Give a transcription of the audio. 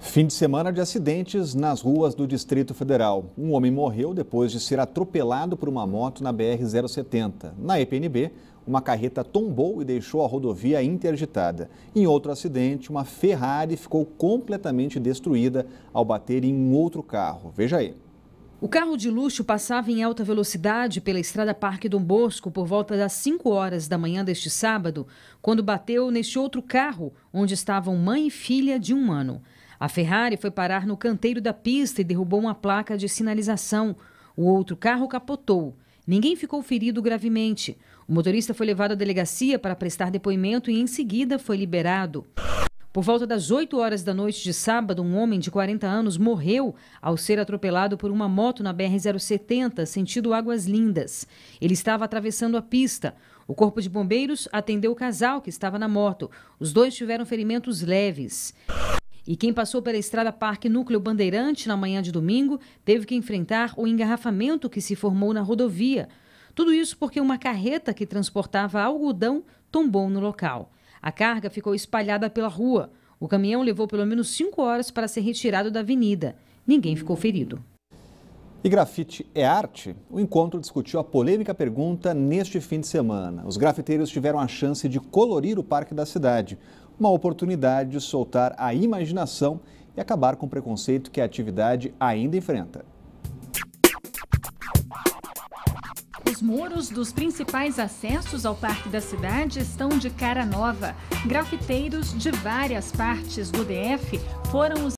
Fim de semana de acidentes nas ruas do Distrito Federal. Um homem morreu depois de ser atropelado por uma moto na BR-070. Na EPNB, uma carreta tombou e deixou a rodovia interditada. Em outro acidente, uma Ferrari ficou completamente destruída ao bater em um outro carro. Veja aí. O carro de luxo passava em alta velocidade pela estrada Parque Dom Bosco por volta das 5 horas da manhã deste sábado, quando bateu neste outro carro, onde estavam mãe e filha de um ano. A Ferrari foi parar no canteiro da pista e derrubou uma placa de sinalização. O outro carro capotou. Ninguém ficou ferido gravemente. O motorista foi levado à delegacia para prestar depoimento e, em seguida, foi liberado. Por volta das 8 horas da noite de sábado, um homem de 40 anos morreu ao ser atropelado por uma moto na BR-070, sentido Águas Lindas. Ele estava atravessando a pista. O Corpo de Bombeiros atendeu o casal que estava na moto. Os dois tiveram ferimentos leves. E quem passou pela estrada Parque Núcleo Bandeirante na manhã de domingo teve que enfrentar o engarrafamento que se formou na rodovia. Tudo isso porque uma carreta que transportava algodão tombou no local. A carga ficou espalhada pela rua. O caminhão levou pelo menos cinco horas para ser retirado da avenida. Ninguém ficou ferido. E grafite é arte? O encontro discutiu a polêmica pergunta neste fim de semana. Os grafiteiros tiveram a chance de colorir o parque da cidade, uma oportunidade de soltar a imaginação e acabar com o preconceito que a atividade ainda enfrenta. Os muros dos principais acessos ao Parque da Cidade estão de cara nova. Grafiteiros de várias partes do DF foram os